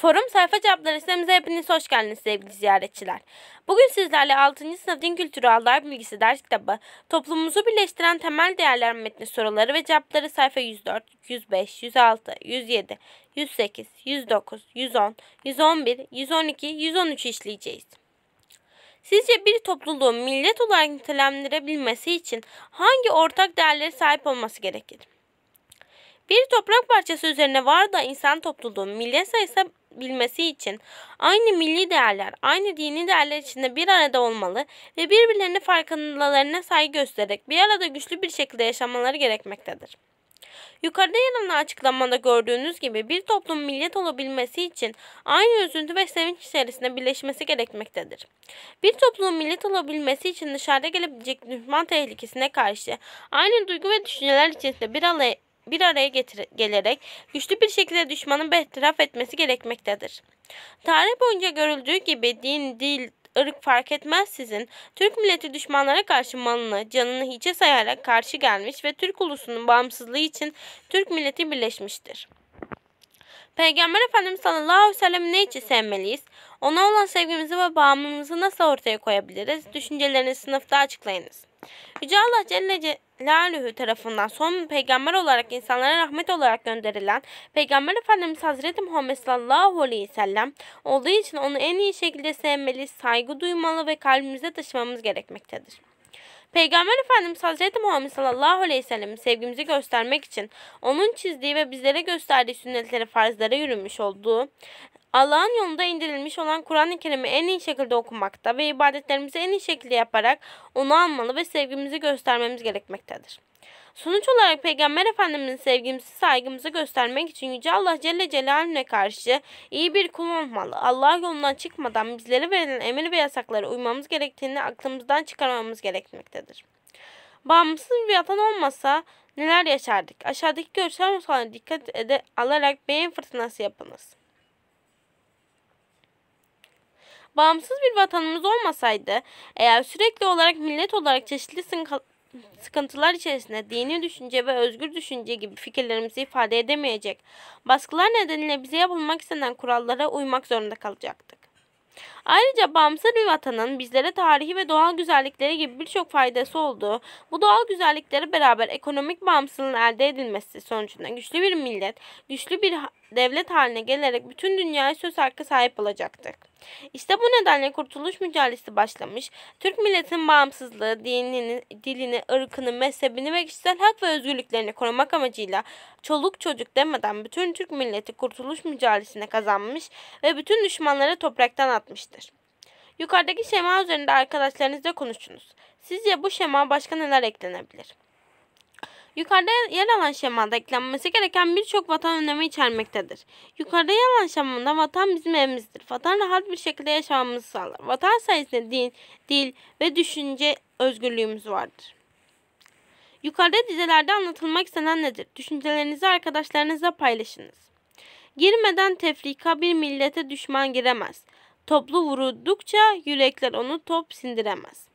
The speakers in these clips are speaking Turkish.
Forum sayfa cevapları sitemize hepiniz hoş geldiniz sevgili ziyaretçiler. Bugün sizlerle 6. sınıf din kültürü allar bilgisi ders kitabı, toplumumuzu birleştiren temel değerler metni soruları ve cevapları sayfa 104, 105, 106, 107, 108, 109, 110, 111, 112, 113 işleyeceğiz. Sizce bir topluluğun millet olarak nitelendirebilmesi için hangi ortak değerlere sahip olması gerekir? Bir toprak parçası üzerine var da insan topluluğu millet sayısı bilmesi için aynı milli değerler, aynı dini değerler içinde bir arada olmalı ve birbirlerine farkındalarına saygı göstererek bir arada güçlü bir şekilde yaşamaları gerekmektedir. Yukarıda yer alan açıklamada gördüğünüz gibi bir toplum millet olabilmesi için aynı üzüntü ve sevinç içerisinde birleşmesi gerekmektedir. Bir toplum millet olabilmesi için dışarıda gelebilecek düşman tehlikesine karşı aynı duygu ve düşünceler içerisinde bir araya bir araya getir gelerek güçlü bir şekilde düşmanın bertaraf etmesi gerekmektedir. Tarih boyunca görüldüğü gibi din, dil, ırk fark etmeksizin Türk milleti düşmanlara karşı malını, canını hiçe sayarak karşı gelmiş ve Türk ulusunun bağımsızlığı için Türk milleti birleşmiştir. Peygamber Efendimiz sallallahu aleyhi ve sellem ne için sevmeliyiz? Ona olan sevgimizi ve bağımlılığımızı nasıl ortaya koyabiliriz? Düşüncelerinizi sınıfta açıklayınız. Yüce Allah Celle Celaluhu tarafından son peygamber olarak insanlara rahmet olarak gönderilen Peygamber Efendimiz Hazreti Muhammed sallallahu aleyhi ve sellem olduğu için onu en iyi şekilde sevmeli, saygı duymalı ve kalbimize taşımamız gerekmektedir. Peygamber Efendimiz Hazreti Muhammed sallallahu aleyhi ve sellem'in sevgimizi göstermek için onun çizdiği ve bizlere gösterdiği sünnetlere farzlara yürümüş olduğu Allah'ın yolunda indirilmiş olan Kur'an-ı Kerim'i en iyi şekilde okumakta ve ibadetlerimizi en iyi şekilde yaparak onu almalı ve sevgimizi göstermemiz gerekmektedir. Sonuç olarak Peygamber Efendimiz'in sevgimizi, saygımızı göstermek için Yüce Allah Celle Celaluhu'na karşı iyi bir kul olmalı. Allah yolundan çıkmadan bizlere verilen emir ve yasaklara uymamız gerektiğini aklımızdan çıkarmamız gerekmektedir. Bağımsız bir vatan olmasa neler yaşardık? Aşağıdaki görüşler dikkat ede alarak beyin fırtınası yapınız. Bağımsız bir vatanımız olmasaydı, eğer sürekli olarak millet olarak çeşitli sıkıntılar içerisinde dini düşünce ve özgür düşünce gibi fikirlerimizi ifade edemeyecek, baskılar nedeniyle bize yapılmak istenen kurallara uymak zorunda kalacaktık. Ayrıca bağımsız bir vatanın bizlere tarihi ve doğal güzellikleri gibi birçok faydası olduğu, bu doğal güzelliklere beraber ekonomik bağımsızlığın elde edilmesi sonucunda güçlü bir millet, güçlü bir devlet haline gelerek bütün dünyaya söz hakkı sahip olacaktır. İşte bu nedenle kurtuluş mücadelesi başlamış. Türk milletinin bağımsızlığı, dinini, dilini, ırkını, mezhebini ve kişisel hak ve özgürlüklerini korumak amacıyla çoluk çocuk demeden bütün Türk milleti kurtuluş mücadelesine kazanmış ve bütün düşmanları topraktan atmıştır. Yukarıdaki şema üzerinde arkadaşlarınızla konuşunuz. Sizce bu şema başka neler eklenebilir? Yukarıda yer alan şemada eklenmesi gereken birçok vatan önemi içermektedir. Yukarıda yer alan şemada vatan bizim evimizdir. Vatan rahat bir şekilde yaşamamızı sağlar. Vatan sayesinde din, dil ve düşünce özgürlüğümüz vardır. Yukarıda dizelerde anlatılmak istenen nedir? Düşüncelerinizi arkadaşlarınızla paylaşınız. Girmeden tefrika bir millete düşman giremez. Toplu vurudukça yürekler onu top sindiremez.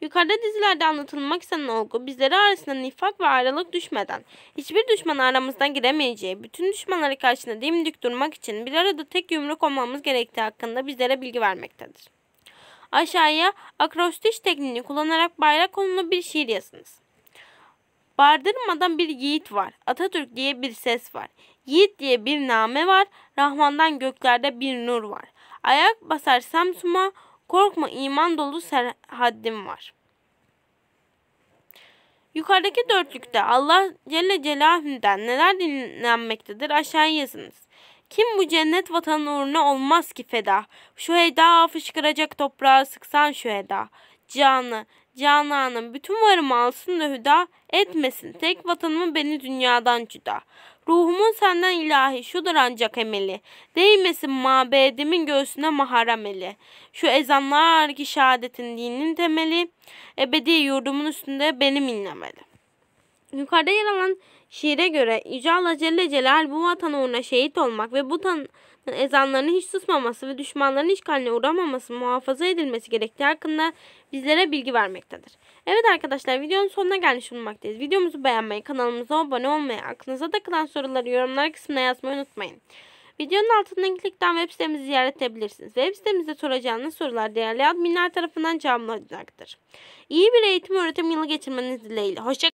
Yukarıda dizilerde anlatılmak istenen olgu bizleri arasında nifak ve ayrılık düşmeden, hiçbir düşman aramızdan giremeyeceği, bütün düşmanları karşısında dimdik durmak için bir arada tek yumruk olmamız gerektiği hakkında bizlere bilgi vermektedir. Aşağıya akrostiş tekniğini kullanarak bayrak konulu bir şiir yazınız. Bardırmadan bir yiğit var. Atatürk diye bir ses var. Yiğit diye bir name var. Rahman'dan göklerde bir nur var. Ayak basar Samsun'a, Korkma iman dolu serhaddim var. Yukarıdaki dörtlükte Allah Celle Celaluhu'ndan neler dinlenmektedir aşağıya yazınız. Kim bu cennet vatanı uğruna olmaz ki feda. Şu heda fışkıracak toprağı sıksan şu heda. Canı, cananın bütün varımı alsın da hüda etmesin. Tek vatanımı beni dünyadan cüda. Ruhumun senden ilahi şudur ancak emeli. Değmesin mabedimin göğsüne maharam eli. Şu ezanlar ki şehadetin dinin temeli. Ebedi yurdumun üstünde benim inlemeli. Yukarıda yer alan şiire göre Yüce Allah Celle Celal bu vatan uğruna şehit olmak ve bu vatanın ezanlarının hiç susmaması ve düşmanların işgaline uğramaması muhafaza edilmesi gerektiği hakkında bizlere bilgi vermektedir. Evet arkadaşlar videonun sonuna gelmiş bulunmaktayız. Videomuzu beğenmeyi, kanalımıza abone olmayı, aklınıza takılan soruları yorumlar kısmına yazmayı unutmayın. Videonun altındaki linkten web sitemizi ziyaret edebilirsiniz. Web sitemizde soracağınız sorular değerli adminler tarafından cevaplanacaktır. İyi bir eğitim öğretim yılı geçirmeniz dileğiyle. Hoşçakalın.